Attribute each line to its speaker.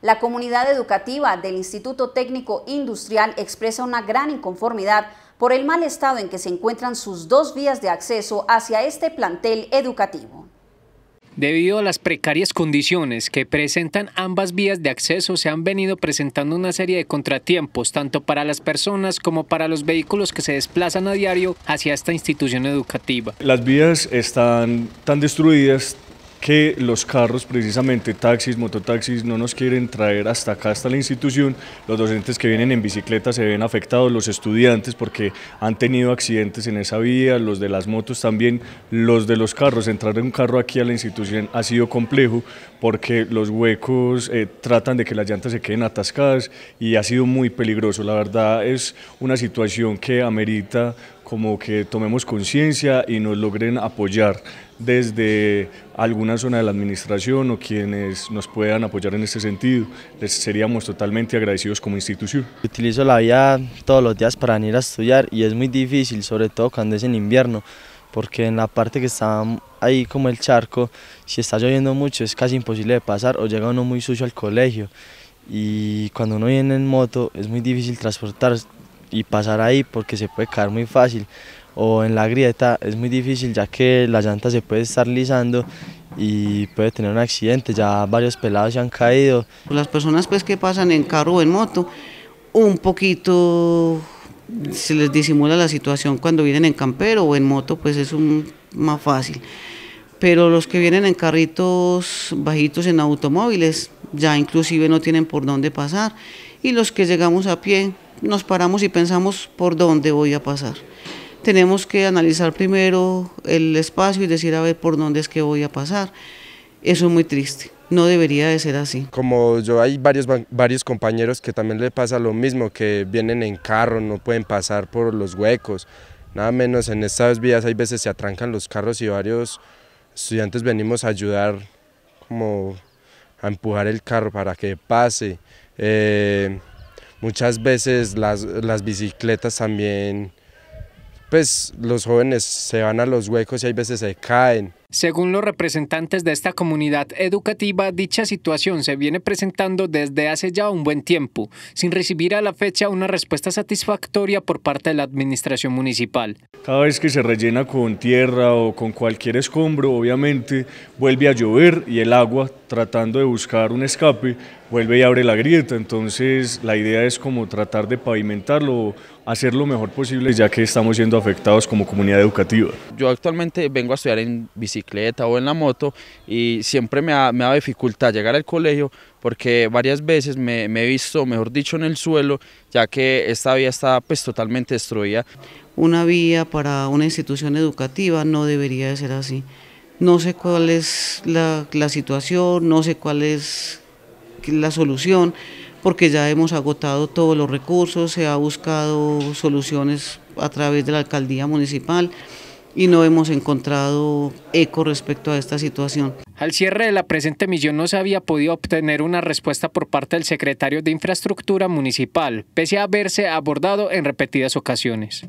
Speaker 1: La comunidad educativa del Instituto Técnico Industrial expresa una gran inconformidad por el mal estado en que se encuentran sus dos vías de acceso hacia este plantel educativo.
Speaker 2: Debido a las precarias condiciones que presentan ambas vías de acceso, se han venido presentando una serie de contratiempos, tanto para las personas como para los vehículos que se desplazan a diario hacia esta institución educativa. Las
Speaker 3: vías están tan destruidas, que los carros, precisamente taxis, mototaxis, no nos quieren traer hasta acá, hasta la institución. Los docentes que vienen en bicicleta se ven afectados, los estudiantes porque han tenido accidentes en esa vía, los de las motos también, los de los carros. Entrar en un carro aquí a la institución ha sido complejo porque los huecos eh, tratan de que las llantas se queden atascadas y ha sido muy peligroso. La verdad es una situación que amerita como que tomemos conciencia y nos logren apoyar desde alguna zona de la administración o quienes nos puedan apoyar en este sentido, les seríamos totalmente agradecidos como institución. Utilizo la vía todos los días
Speaker 4: para venir a estudiar y es muy difícil, sobre todo cuando es en invierno, porque en la parte que está ahí como el charco, si está lloviendo mucho es casi imposible de pasar o llega uno muy sucio al colegio y cuando uno viene en moto es muy difícil transportar y pasar ahí porque se puede caer muy fácil o en la grieta es muy difícil ya que la llanta se puede estar lisando y puede tener un accidente, ya varios pelados se han caído.
Speaker 5: Las personas pues que pasan en carro o en moto, un poquito se les disimula la situación cuando vienen en campero o en moto, pues es un, más fácil. Pero los que vienen en carritos bajitos en automóviles, ya inclusive no tienen por dónde pasar. Y los que llegamos a pie, nos paramos y pensamos por dónde voy a pasar. Tenemos que analizar primero el espacio y decir a ver por dónde es que voy a pasar. Eso es muy triste, no debería de ser así. Como
Speaker 1: yo hay varios, varios compañeros que también le pasa lo mismo, que vienen en carro, no pueden pasar por los huecos, nada menos en estas vías hay veces se atrancan los carros y varios estudiantes venimos a ayudar como a empujar el carro para que pase. Eh, muchas veces las, las bicicletas
Speaker 2: también pues los jóvenes se van a los huecos y hay veces se caen. Según los representantes de esta comunidad educativa, dicha situación se viene presentando desde hace ya un buen tiempo, sin recibir a la fecha una respuesta satisfactoria por parte de la administración municipal.
Speaker 3: Cada vez que se rellena con tierra o con cualquier escombro, obviamente vuelve a llover y el agua, tratando de buscar un escape, vuelve y abre la grieta. Entonces la idea es como tratar de pavimentarlo, hacer lo mejor posible, ya que estamos siendo afectados como comunidad educativa. Yo actualmente vengo a estudiar en
Speaker 1: bicicleta o en la moto y siempre me ha, me dificultad llegar al colegio porque varias veces me, me he visto, mejor dicho, en el suelo, ya que esta vía está pues totalmente
Speaker 5: destruida una vía para una institución educativa, no debería de ser así. No sé cuál es la, situación, no sé cuál es la solución, porque ya hemos agotado todos los recursos, se ha buscado soluciones a través de la alcaldía municipal y no hemos encontrado eco respecto a esta situación. Al cierre de la presente misión no se había podido obtener una respuesta
Speaker 2: por parte del secretario de Infraestructura Municipal, pese a haberse abordado en repetidas ocasiones.